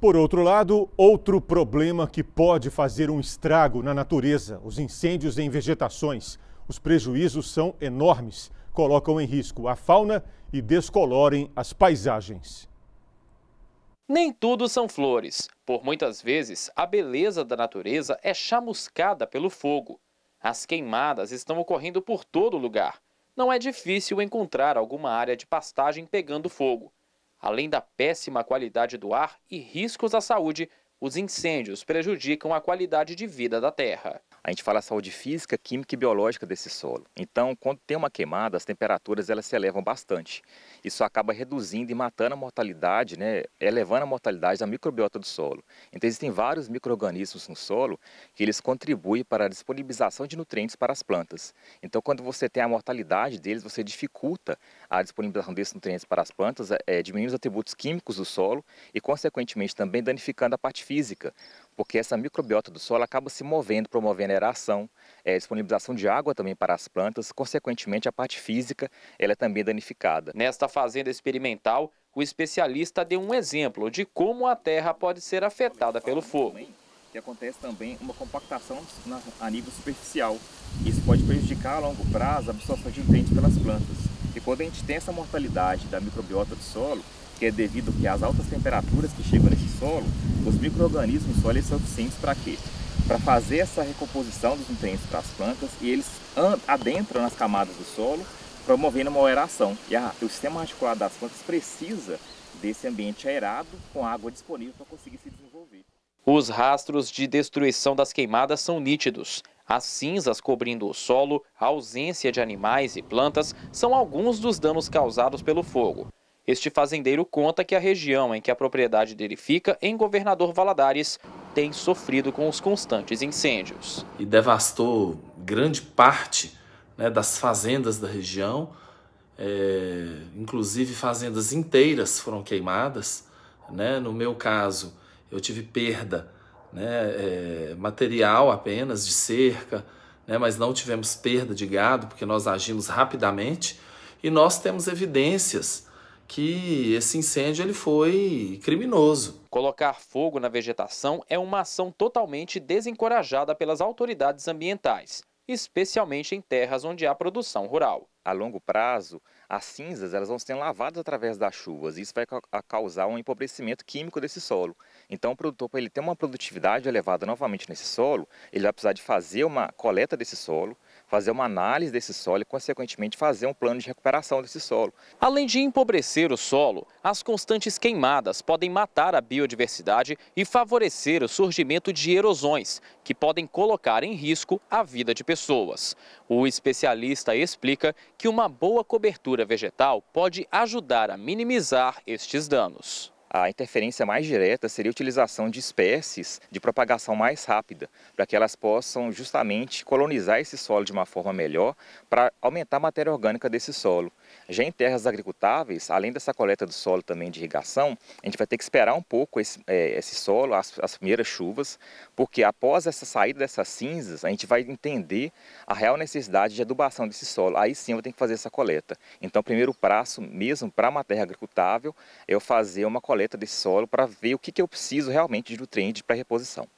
Por outro lado, outro problema que pode fazer um estrago na natureza, os incêndios em vegetações. Os prejuízos são enormes, colocam em risco a fauna e descolorem as paisagens. Nem tudo são flores. Por muitas vezes, a beleza da natureza é chamuscada pelo fogo. As queimadas estão ocorrendo por todo lugar. Não é difícil encontrar alguma área de pastagem pegando fogo. Além da péssima qualidade do ar e riscos à saúde, os incêndios prejudicam a qualidade de vida da terra a gente fala saúde física, química e biológica desse solo. Então, quando tem uma queimada, as temperaturas elas se elevam bastante. Isso acaba reduzindo e matando a mortalidade, né, elevando a mortalidade da microbiota do solo. Então, existem vários micro-organismos no solo que eles contribuem para a disponibilização de nutrientes para as plantas. Então, quando você tem a mortalidade deles, você dificulta a disponibilização desses nutrientes para as plantas, é, eh, diminuindo os atributos químicos do solo e, consequentemente, também danificando a parte física, porque essa microbiota do solo acaba se movendo, promovendo a aeração, é, disponibilização de água também para as plantas, consequentemente a parte física ela é também danificada. Nesta fazenda experimental, o especialista deu um exemplo de como a terra pode ser afetada pelo fogo. Que acontece também uma compactação a nível superficial. Isso pode prejudicar a longo prazo a absorção de nutrientes pelas plantas. E quando a gente tem essa mortalidade da microbiota do solo, que é devido que as altas temperaturas que chegam nesse solo, os micro-organismos eles são suficientes para quê? Para fazer essa recomposição dos nutrientes para as plantas e eles adentram nas camadas do solo, promovendo uma aeração. E a, o sistema articular das plantas precisa desse ambiente aerado com água disponível para conseguir se desenvolver. Os rastros de destruição das queimadas são nítidos. As cinzas cobrindo o solo, a ausência de animais e plantas são alguns dos danos causados pelo fogo. Este fazendeiro conta que a região em que a propriedade dele fica, em Governador Valadares, tem sofrido com os constantes incêndios. E devastou grande parte né, das fazendas da região, é, inclusive fazendas inteiras foram queimadas. Né? No meu caso, eu tive perda né, é, material apenas de cerca, né, mas não tivemos perda de gado porque nós agimos rapidamente e nós temos evidências que esse incêndio ele foi criminoso. Colocar fogo na vegetação é uma ação totalmente desencorajada pelas autoridades ambientais, especialmente em terras onde há produção rural a longo prazo, as cinzas elas vão ser lavadas através das chuvas. E isso vai causar um empobrecimento químico desse solo. Então, o produtor, para ele ter uma produtividade elevada novamente nesse solo, ele vai precisar de fazer uma coleta desse solo, fazer uma análise desse solo e, consequentemente, fazer um plano de recuperação desse solo. Além de empobrecer o solo, as constantes queimadas podem matar a biodiversidade e favorecer o surgimento de erosões, que podem colocar em risco a vida de pessoas. O especialista explica que uma boa cobertura vegetal pode ajudar a minimizar estes danos. A interferência mais direta seria a utilização de espécies de propagação mais rápida, para que elas possam justamente colonizar esse solo de uma forma melhor, para aumentar a matéria orgânica desse solo. Já em terras agricultáveis, além dessa coleta do solo também de irrigação, a gente vai ter que esperar um pouco esse, é, esse solo, as, as, primeiras chuvas, porque após essa saída dessas cinzas, a gente vai entender a real necessidade de adubação desse solo. Aí sim eu tenho que fazer essa coleta. Então, o primeiro prazo mesmo para uma terra agricultável é eu fazer uma coleta desse solo para ver o que, que eu preciso realmente de nutrientes para reposição.